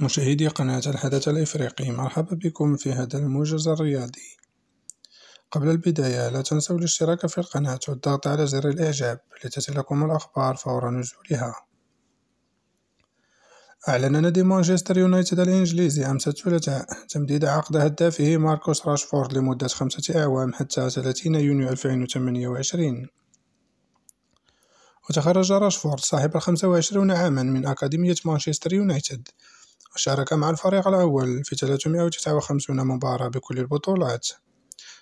مشاهدي قناة الحدث الإفريقي مرحبا بكم في هذا الموجز الرياضي قبل البداية لا تنسوا الاشتراك في القناة والضغط على زر الإعجاب لتصلكم الأخبار فور نزولها أعلن نادي مانشستر يونايتد الإنجليزي أمس الثلاثاء تمديد عقد هدافه ماركوس راشفورد لمدة خمسة أعوام حتى 30 يونيو 2028 وتخرج راشفورد صاحب الخمسة وعشرون عاما من أكاديمية مانشستر يونايتد شارك مع الفريق الأول في 359 مباراة بكل البطولات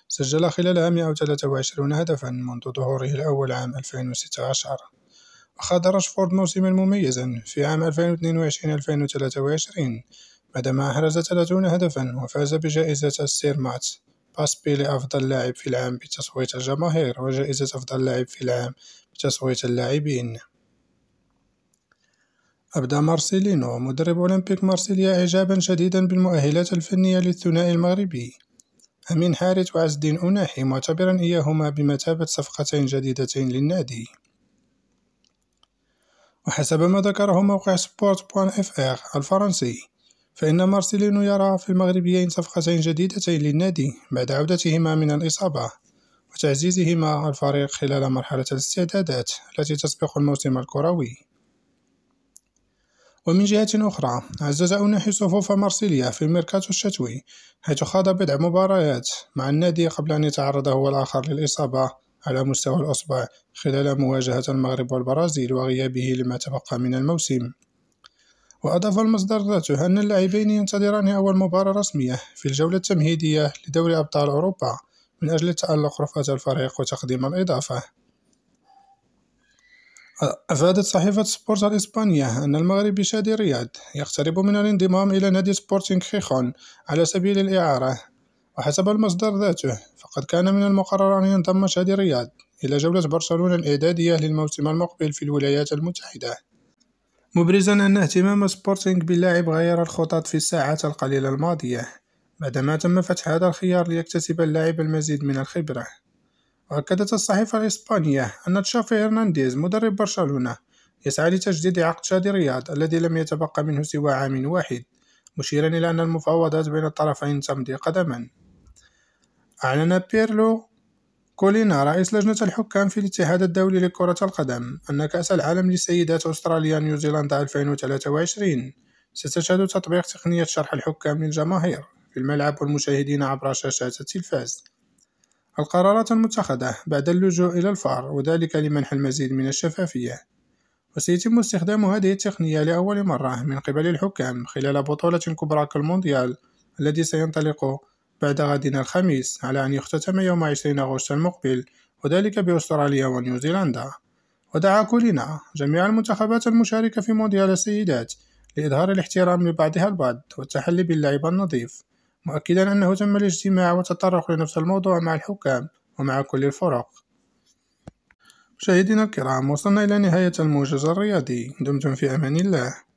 سجل خلالها 123 هدفا منذ ظهوره الأول عام 2016 وخاض راشفورد موسما مميزا في عام 2022-2023 بعدما أحرز 30 هدفا وفاز بجائزة السير مات باسبي لأفضل لاعب في العام بتصويت الجماهير وجائزة أفضل لاعب في العام بتصويت اللاعبين أبدى مارسيلينو مدرب أولمبيك مارسيليا إعجابا شديدا بالمؤهلات الفنية للثنائي المغربي أمين حارث وعز الدين أناحي معتبرا إياهما بمثابة صفقتين جديدتين للنادي وحسب ما ذكره موقع سبورت بوان اف ار الفرنسي فإن مارسيلينو يرى في المغربيين صفقتين جديدتين للنادي بعد عودتهما من الإصابة وتعزيزهما الفريق خلال مرحلة الاستعدادات التي تسبق الموسم الكروي ومن جهة أخرى عزز أوناحي صفوف مارسيليا في الميركاتو الشتوي حيث خاض بضع مباريات مع النادي قبل أن يتعرض هو الآخر للإصابة على مستوى الأصبع خلال مواجهة المغرب والبرازيل وغيابه لما تبقى من الموسم وأضاف المصدر ذاته أن اللاعبين ينتظران أول مباراة رسمية في الجولة التمهيدية لدوري أبطال أوروبا من أجل تألق رفعة الفريق وتقديم الإضافة أفادت صحيفة سبورت الإسبانية أن المغربي شادي رياض يقترب من الانضمام إلى نادي سبورتينغ خيخون على سبيل الإعارة وحسب المصدر ذاته فقد كان من المقرر أن ينضم شادي رياض إلى جولة برشلونة الإعدادية للموسم المقبل في الولايات المتحدة مبرزا أن اهتمام سبورتينغ باللاعب غير الخطط في الساعات القليلة الماضية بعدما تم فتح هذا الخيار ليكتسب اللاعب المزيد من الخبرة أكدت الصحيفة الإسبانية أن تشافي هرنانديز مدرب برشلونة يسعى لتجديد عقد شادي رياض الذي لم يتبقى منه سوى عام واحد مشيرا إلى أن المفاوضات بين الطرفين تمضي قدما أعلن بيرلو كولينا رئيس لجنة الحكام في الاتحاد الدولي لكرة القدم أن كأس العالم لسيدات أستراليا نيوزيلندا 2023 ستشهد تطبيق تقنية شرح الحكام للجماهير في الملعب والمشاهدين عبر شاشات التلفاز القرارات المتخذة بعد اللجوء إلى الفار وذلك لمنح المزيد من الشفافية وسيتم استخدام هذه التقنية لأول مرة من قبل الحكام خلال بطولة كبرى كالمونديال الذي سينطلق بعد غدنا الخميس على أن يختتم يوم 20 أغسطس المقبل وذلك بأستراليا ونيوزيلندا ودعا كولينا جميع المنتخبات المشاركة في مونديال السيدات لإظهار الاحترام لبعضها البعض والتحلي باللعب النظيف مؤكدا أنه تم الاجتماع وتطرق لنفس الموضوع مع الحكام ومع كل الفرق مشاهدينا الكرام وصلنا إلى نهاية الموجز الرياضي دمتم في أمان الله